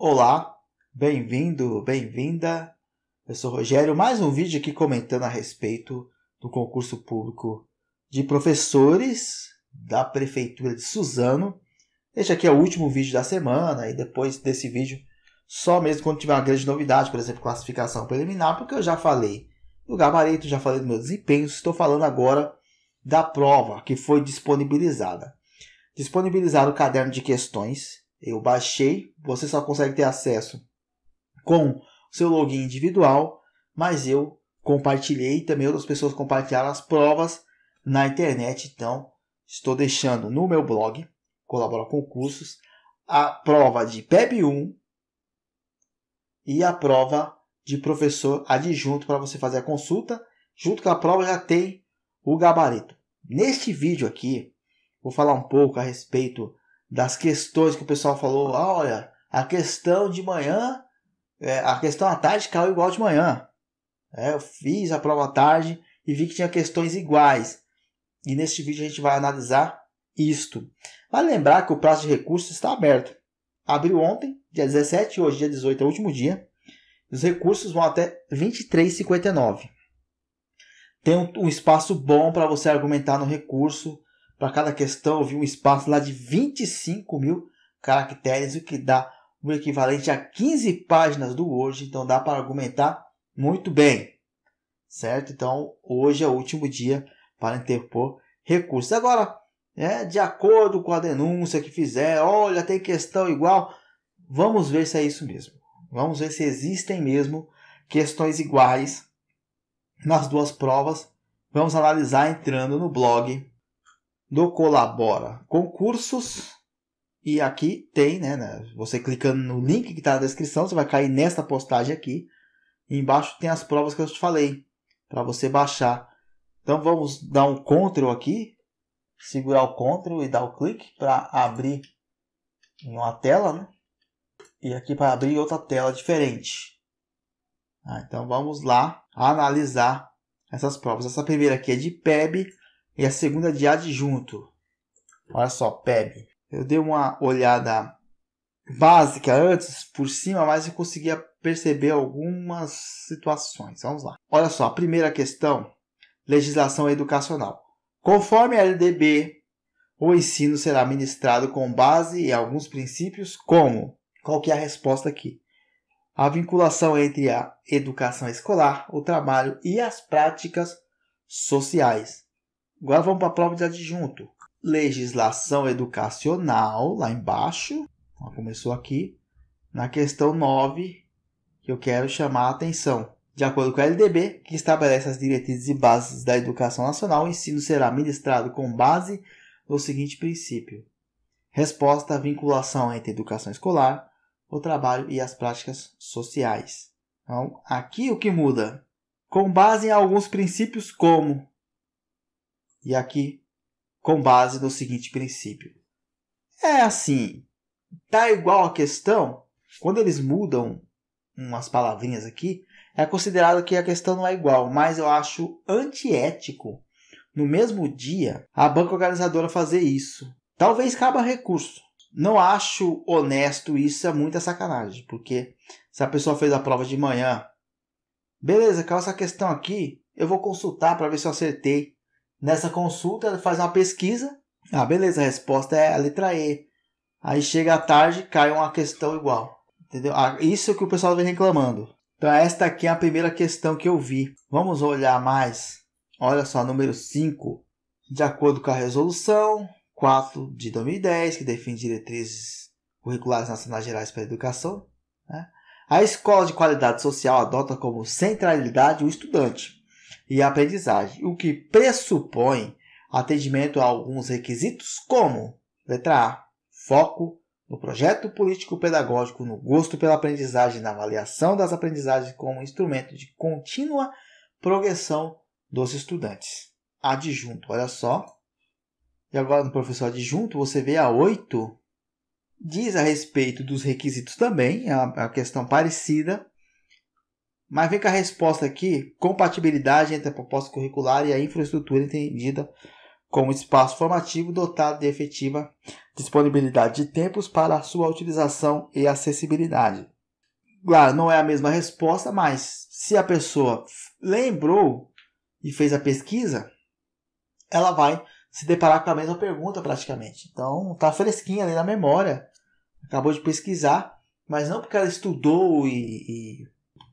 Olá, bem-vindo, bem-vinda. Eu sou Rogério, mais um vídeo aqui comentando a respeito do concurso público de professores da Prefeitura de Suzano. Este aqui é o último vídeo da semana e depois desse vídeo, só mesmo quando tiver uma grande novidade, por exemplo, classificação preliminar, porque eu já falei do gabarito, já falei do meu desempenho, estou falando agora da prova que foi disponibilizada. Disponibilizar o caderno de questões eu baixei, você só consegue ter acesso com seu login individual, mas eu compartilhei também outras pessoas compartilharam as provas na internet, então estou deixando no meu blog Colabora com Cursos a prova de PEB 1 e a prova de professor adjunto para você fazer a consulta. Junto com a prova já tem o gabarito. Neste vídeo aqui, vou falar um pouco a respeito das questões que o pessoal falou, ah, olha, a questão de manhã, é, a questão à tarde caiu igual de manhã. É, eu fiz a prova à tarde e vi que tinha questões iguais. E neste vídeo a gente vai analisar isto. Vale lembrar que o prazo de recursos está aberto. Abriu ontem, dia 17, hoje dia 18 é o último dia. Os recursos vão até 23,59. Tem um, um espaço bom para você argumentar no recurso para cada questão havia um espaço lá de 25 mil caracteres, o que dá o equivalente a 15 páginas do hoje. então dá para argumentar muito bem, certo? Então hoje é o último dia para interpor recursos. Agora, é, de acordo com a denúncia que fizer, olha, tem questão igual, vamos ver se é isso mesmo. Vamos ver se existem mesmo questões iguais nas duas provas. Vamos analisar entrando no blog do Colabora Concursos. E aqui tem, né, né, Você clicando no link que está na descrição, você vai cair nesta postagem aqui. E embaixo tem as provas que eu te falei, para você baixar. Então vamos dar um Ctrl aqui, segurar o Ctrl e dar o clique para abrir em uma tela, né? E aqui para abrir outra tela diferente. Ah, então vamos lá analisar essas provas. Essa primeira aqui é de PEB e a segunda de adjunto. Olha só, PEB. Eu dei uma olhada básica antes, por cima, mas eu conseguia perceber algumas situações. Vamos lá. Olha só, a primeira questão, legislação educacional. Conforme a LDB, o ensino será ministrado com base em alguns princípios, como? Qual que é a resposta aqui? A vinculação entre a educação escolar, o trabalho e as práticas sociais. Agora vamos para a prova de adjunto. Legislação educacional, lá embaixo. começou aqui. Na questão 9, que eu quero chamar a atenção. De acordo com a LDB, que estabelece as diretrizes e bases da educação nacional, o ensino será ministrado com base no seguinte princípio: resposta à vinculação entre a educação escolar, o trabalho e as práticas sociais. Então, aqui o que muda? Com base em alguns princípios como e aqui, com base no seguinte princípio. É assim, tá igual a questão, quando eles mudam umas palavrinhas aqui, é considerado que a questão não é igual, mas eu acho antiético no mesmo dia a banca organizadora fazer isso. Talvez caba recurso. Não acho honesto isso, é muita sacanagem, porque se a pessoa fez a prova de manhã, beleza, com essa questão aqui, eu vou consultar para ver se eu acertei. Nessa consulta, ela faz uma pesquisa. Ah, beleza, a resposta é a letra E. Aí chega à tarde, cai uma questão igual. Entendeu? Ah, isso é o que o pessoal vem reclamando. Então, esta aqui é a primeira questão que eu vi. Vamos olhar mais. Olha só, número 5. De acordo com a resolução 4 de 2010, que define diretrizes curriculares nacionais gerais para a educação, né? a escola de qualidade social adota como centralidade o estudante e aprendizagem, o que pressupõe atendimento a alguns requisitos, como letra A, foco no projeto político-pedagógico, no gosto pela aprendizagem, na avaliação das aprendizagens como instrumento de contínua progressão dos estudantes. Adjunto, olha só. E agora no professor adjunto, você vê a 8, diz a respeito dos requisitos também, é uma é questão parecida, mas vem com a resposta aqui: compatibilidade entre a proposta curricular e a infraestrutura entendida como espaço formativo dotado de efetiva disponibilidade de tempos para a sua utilização e acessibilidade. Claro, não é a mesma resposta, mas se a pessoa lembrou e fez a pesquisa, ela vai se deparar com a mesma pergunta praticamente. Então, tá fresquinha ali na memória, acabou de pesquisar, mas não porque ela estudou e, e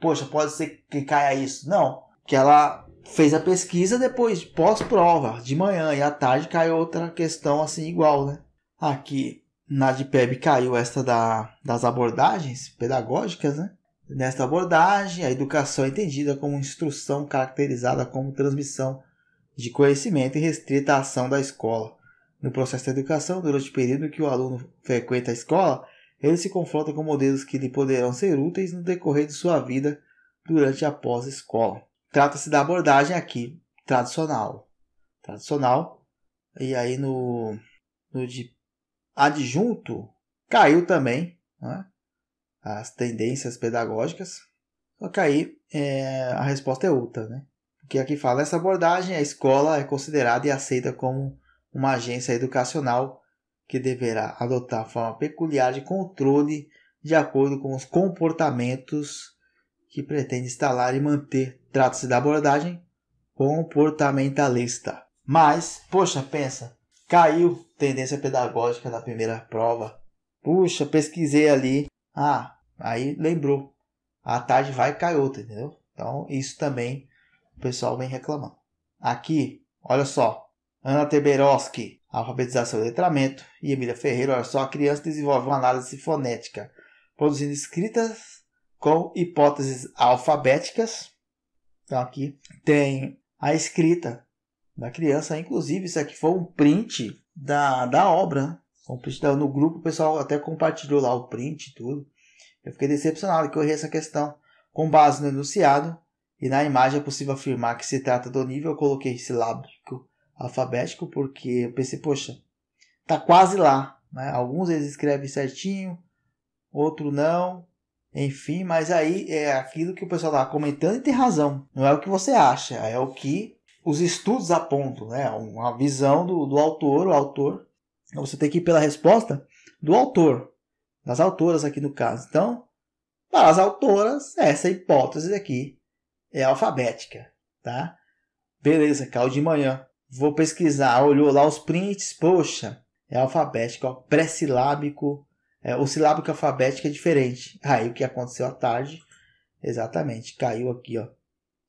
poxa, pode ser que caia isso. Não, que ela fez a pesquisa depois, pós-prova, de manhã, e à tarde caiu outra questão assim igual, né? Aqui na DPEB caiu esta da, das abordagens pedagógicas, né? Nesta abordagem, a educação é entendida como instrução caracterizada como transmissão de conhecimento e restrita à ação da escola. No processo de educação, durante o período que o aluno frequenta a escola, ele se confronta com modelos que lhe poderão ser úteis no decorrer de sua vida durante a pós-escola. Trata-se da abordagem aqui tradicional. Tradicional. E aí no, no de adjunto caiu também né? as tendências pedagógicas. Só que aí é, a resposta é outra, né? Porque aqui fala essa abordagem, a escola é considerada e aceita como uma agência educacional que deverá adotar forma peculiar de controle de acordo com os comportamentos que pretende instalar e manter. Trata-se da abordagem comportamentalista. Mas, poxa, pensa, caiu tendência pedagógica na primeira prova. Puxa, pesquisei ali. Ah, aí lembrou. A tarde vai e cai outra, entendeu? Então, isso também o pessoal vem reclamando. Aqui, olha só. Ana Teberoski, alfabetização e letramento, e Emília Ferreira, olha só, a criança desenvolve uma análise fonética, produzindo escritas com hipóteses alfabéticas. Então aqui tem a escrita da criança, inclusive isso aqui foi um print da, da obra, né? um print da, no grupo o pessoal até compartilhou lá o print e tudo. Eu fiquei decepcionado que eu errei essa questão. Com base no enunciado e na imagem é possível afirmar que se trata do nível, eu coloquei silábico alfabético, porque eu pensei, poxa, tá quase lá. Né? Alguns eles escrevem certinho, outro não. Enfim, mas aí é aquilo que o pessoal está comentando e tem razão. Não é o que você acha, é o que os estudos apontam, né? Uma visão do, do autor, o autor. Você tem que ir pela resposta do autor, das autoras aqui no caso. Então, para as autoras, essa hipótese aqui é alfabética, tá? Beleza, caiu de manhã. Vou pesquisar, olhou lá os prints, poxa, é alfabético, ó, pré-silábico, é, o silábico alfabético é diferente. Aí o que aconteceu à tarde, exatamente, caiu aqui, ó,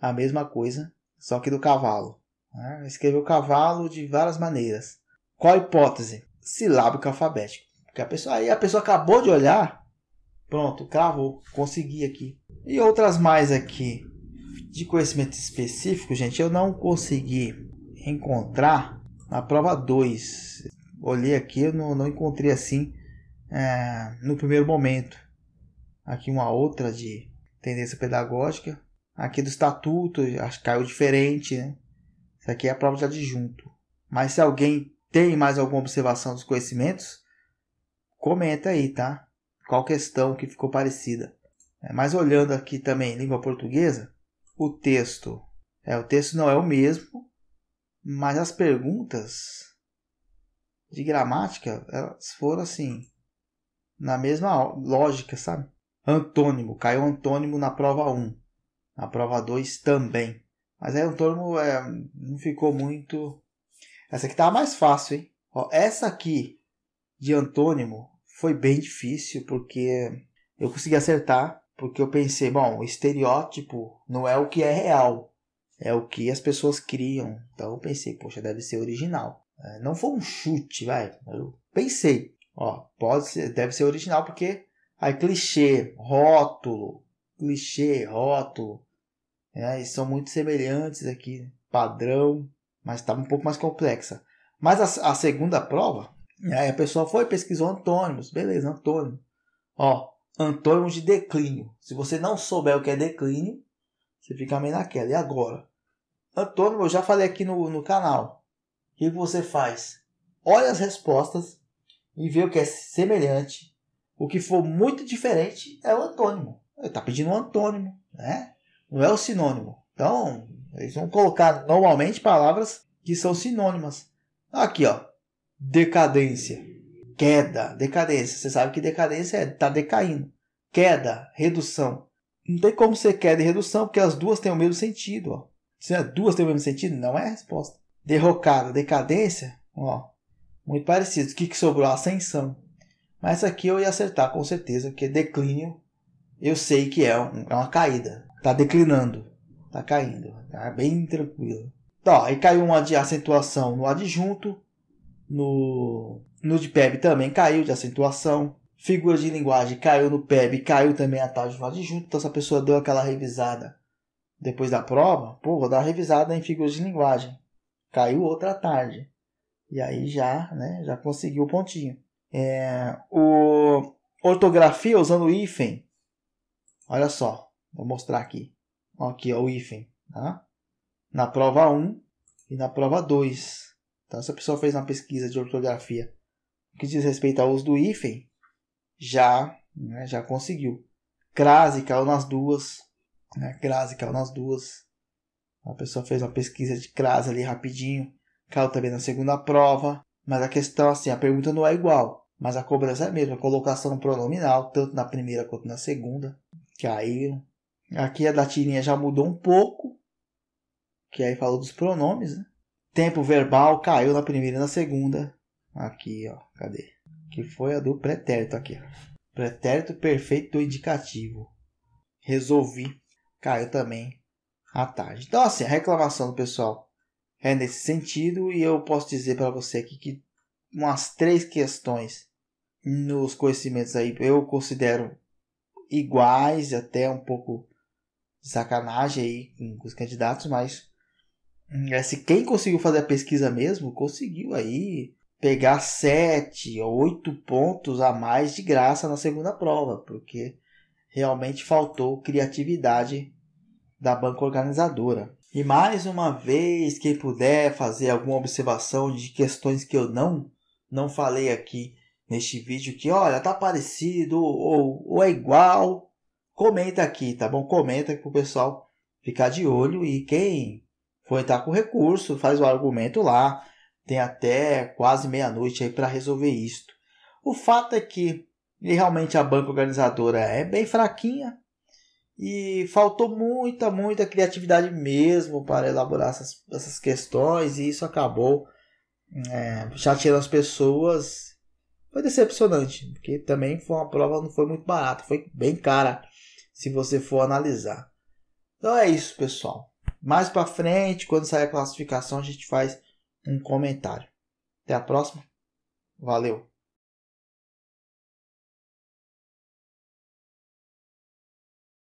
a mesma coisa, só que do cavalo. Né? Escreveu cavalo de várias maneiras. Qual a hipótese? Silábico alfabético. Porque a pessoa, aí a pessoa acabou de olhar, pronto, cravou, consegui aqui. E outras mais aqui de conhecimento específico, gente, eu não consegui encontrar na prova 2. Olhei aqui, eu não, não encontrei assim é, no primeiro momento. Aqui uma outra de tendência pedagógica. Aqui do estatuto, acho que caiu diferente, né? Isso aqui é a prova de adjunto. Mas se alguém tem mais alguma observação dos conhecimentos, comenta aí, tá? Qual questão que ficou parecida. É, mas olhando aqui também língua portuguesa, o texto é o texto não é o mesmo, mas as perguntas de gramática, elas foram assim, na mesma lógica, sabe? Antônimo, caiu antônimo na prova 1, na prova 2 também. Mas aí antônimo é, não ficou muito. Essa aqui tava tá mais fácil, hein? Ó, essa aqui de antônimo foi bem difícil porque eu consegui acertar, porque eu pensei, bom, estereótipo não é o que é real é o que as pessoas criam. Então eu pensei, poxa, deve ser original. É, não foi um chute, vai. Eu pensei, ó, pode ser, deve ser original porque aí clichê, rótulo, clichê, rótulo, né, são muito semelhantes aqui, padrão, mas estava tá um pouco mais complexa. Mas a, a segunda prova, aí né, a pessoa foi pesquisou antônimos, beleza, antônimo. Ó, antônimos de declínio. Se você não souber o que é declínio, você fica meio naquela. E agora? Antônio, eu já falei aqui no, no canal. O que você faz? Olha as respostas e vê o que é semelhante. O que for muito diferente é o antônimo. Ele está pedindo um antônimo, né? Não é o sinônimo. Então, eles vão colocar normalmente palavras que são sinônimas. Aqui, ó. Decadência. Queda. Decadência. Você sabe que decadência é tá decaindo. Queda. Redução. Não tem como ser queda e redução, porque as duas têm o mesmo sentido. Ó. Se as duas têm o mesmo sentido, não é a resposta. Derrocada, decadência, ó, muito parecido. O que, que sobrou? Ascensão. Mas aqui eu ia acertar com certeza, porque declínio eu sei que é, um, é uma caída. Tá declinando, tá caindo, tá bem tranquilo. Tá, aí caiu uma de acentuação no adjunto, no, no de PEB também caiu de acentuação. Figura de linguagem caiu no PEB, caiu também a tal do adjunto. Então, essa pessoa deu aquela revisada depois da prova, pô, vou dar uma revisada em figuras de linguagem. Caiu outra tarde. E aí já, né, já conseguiu o pontinho. É, o ortografia usando hífen. Olha só, vou mostrar aqui. Aqui, ó, o hífen, tá? Na prova 1 e na prova 2. Então, tá? se a pessoa fez uma pesquisa de ortografia que diz respeito ao uso do hífen, já, né, já conseguiu. Crase caiu nas duas né? Crase caiu nas duas. A pessoa fez uma pesquisa de crase ali rapidinho. Caiu também é na segunda prova. Mas a questão, assim, a pergunta não é igual. Mas a cobrança é a mesma. A colocação no pronominal, tanto na primeira quanto na segunda. caiu. Aqui a da tirinha já mudou um pouco. Que aí falou dos pronomes, né? Tempo verbal caiu na primeira e na segunda. Aqui, ó. Cadê? Que foi a do pretérito aqui. Ó. Pretérito perfeito do indicativo. Resolvi caiu também à tarde. Então, assim, a reclamação do pessoal é nesse sentido e eu posso dizer para você aqui que umas três questões nos conhecimentos aí eu considero iguais, até um pouco de sacanagem aí com os candidatos, mas hum, é, se quem conseguiu fazer a pesquisa mesmo, conseguiu aí pegar sete ou oito pontos a mais de graça na segunda prova, porque realmente faltou criatividade da banca organizadora. E mais uma vez, quem puder fazer alguma observação de questões que eu não não falei aqui neste vídeo, que olha, tá parecido ou, ou é igual, comenta aqui, tá bom? Comenta para o pessoal ficar de olho e quem for entrar com recurso, faz o argumento lá. Tem até quase meia-noite aí para resolver isto. O fato é que e realmente a banca organizadora é bem fraquinha e faltou muita, muita criatividade mesmo para elaborar essas, essas questões e isso acabou é, chateando as pessoas. Foi decepcionante, porque também foi uma prova não foi muito barata, foi bem cara se você for analisar. Então é isso, pessoal. Mais para frente, quando sair a classificação, a gente faz um comentário. Até a próxima. Valeu.